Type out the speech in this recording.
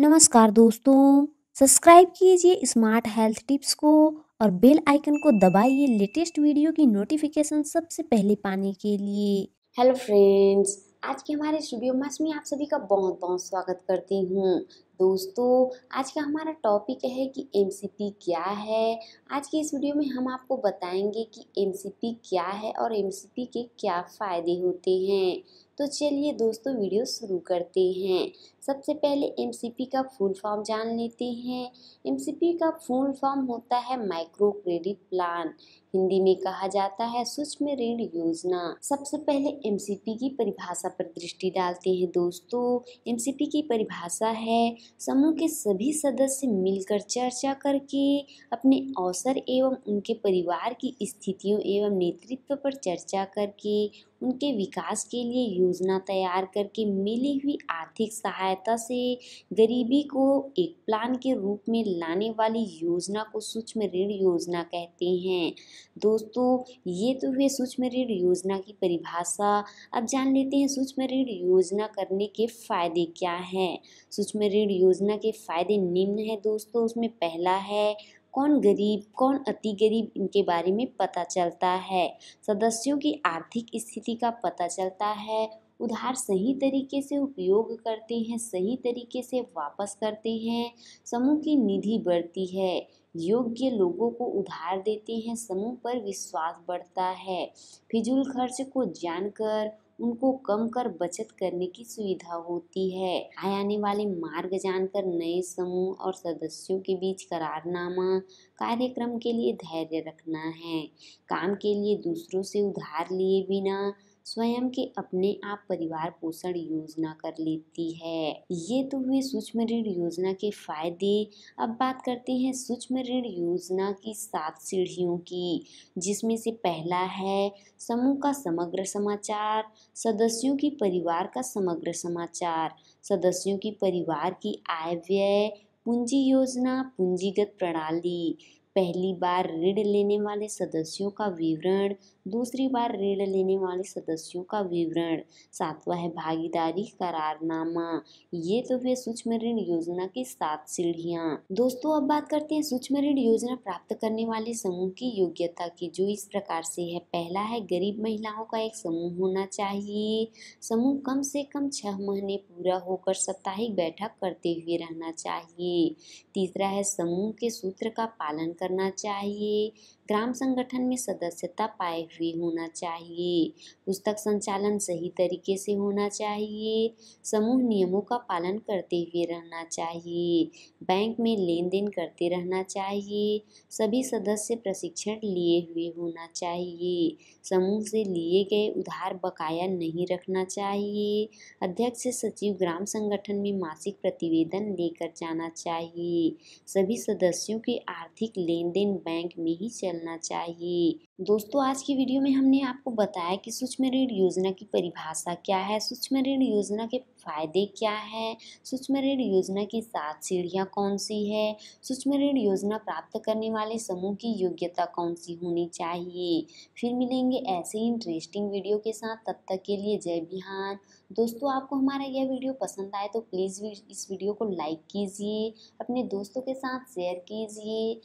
नमस्कार दोस्तों सब्सक्राइब कीजिए स्मार्ट हेल्थ टिप्स को और बेल आइकन को दबाइए लेटेस्ट वीडियो की नोटिफिकेशन सबसे पहले पाने के लिए हेलो फ्रेंड्स आज के हमारे स्टूडियो मास में आप सभी का बहुत बहुत स्वागत करती हूँ दोस्तों आज का हमारा टॉपिक है कि एम क्या है आज की इस वीडियो में हम आपको बताएंगे कि एम क्या है और एम के क्या फ़ायदे होते हैं तो चलिए दोस्तों वीडियो शुरू करते हैं सबसे पहले एम का फुल फॉर्म जान लेते हैं एम का फुल फॉर्म होता है माइक्रो क्रेडिट प्लान हिंदी में कहा जाता है सूक्ष्म ऋण योजना सबसे पहले एम की परिभाषा पर दृष्टि डालते हैं दोस्तों एम की परिभाषा है समूह के सभी सदस्य मिलकर चर्चा करके अपने अवसर एवं उनके परिवार की स्थितियों एवं नेतृत्व पर चर्चा करके उनके विकास के लिए योजना तैयार करके मिली हुई आर्थिक सहायता से गरीबी को एक प्लान के रूप में लाने वाली योजना को सूक्ष्म ऋण योजना कहते हैं दोस्तों ये तो हुए सूक्ष्म ऋण योजना की परिभाषा अब जान लेते हैं सूक्ष्म ऋण योजना करने के फायदे क्या हैं सूक्ष्म ऋण योजना के फायदे निम्न है दोस्तों उसमें पहला है कौन गरीब कौन अति गरीब इनके बारे में पता चलता है सदस्यों की आर्थिक स्थिति का पता चलता है उधार सही तरीके से उपयोग करते हैं सही तरीके से वापस करते हैं समूह की निधि बढ़ती है योग्य लोगों को उधार देते हैं समूह पर विश्वास बढ़ता है फिजूल खर्च को जानकर उनको कम कर बचत करने की सुविधा होती है आए आने वाले मार्ग जानकर नए समूह और सदस्यों के बीच करारनामा कार्यक्रम के लिए धैर्य रखना है काम के लिए दूसरों से उधार लिए बिना स्वयं के अपने आप परिवार पोषण योजना कर लेती है ये तो हुए सूक्ष्म ऋण योजना के फायदे अब बात करते हैं सूक्ष्म ऋण योजना की सात सीढ़ियों की जिसमें से पहला है समूह का समग्र समाचार सदस्यों की परिवार का समग्र समाचार सदस्यों की परिवार की आय व्यय पूंजी योजना पूंजीगत प्रणाली पहली बार ऋण लेने वाले सदस्यों का विवरण दूसरी बार ऋण लेने वाले सदस्यों का विवरण सातवां है भागीदारी करारनामा ये तो फिर सूक्ष्म ऋण योजना की सात सीढ़ियाँ दोस्तों अब बात करते हैं सूक्ष्म ऋण योजना प्राप्त करने वाले समूह की योग्यता की जो इस प्रकार से है पहला है गरीब महिलाओं का एक समूह होना चाहिए समूह कम से कम छह महीने पूरा होकर साप्ताहिक बैठक करते हुए रहना चाहिए तीसरा है समूह के सूत्र का पालन करना चाहिए ग्राम संगठन में सदस्यता पाए हुए होना चाहिए पुस्तक संचालन सही तरीके से होना चाहिए समूह नियमों का पालन करते हुए रहना चाहिए बैंक में लेन देन करते रहना चाहिए सभी सदस्य प्रशिक्षण लिए हुए होना चाहिए समूह से लिए गए उधार बकाया नहीं रखना चाहिए अध्यक्ष सचिव ग्राम संगठन में मासिक प्रतिवेदन लेकर जाना चाहिए सभी सदस्यों के आर्थिक लेन देन बैंक में ही चल चलना चाहिए दोस्तों आज की वीडियो में हमने आपको बताया कि सूक्ष्म ऋण योजना की परिभाषा क्या है सूक्ष्म ऋण योजना के फायदे क्या है सूक्ष्म ऋण योजना की सात सीढ़ियाँ कौन सी है सूक्ष्म ऋण योजना प्राप्त करने वाले समूह की योग्यता कौन सी होनी चाहिए फिर मिलेंगे ऐसे इंटरेस्टिंग वीडियो के साथ तब तक के लिए जय बिहान दोस्तों आपको हमारा यह वीडियो पसंद आए तो प्लीज़ इस वीडियो को लाइक कीजिए अपने दोस्तों के साथ शेयर कीजिए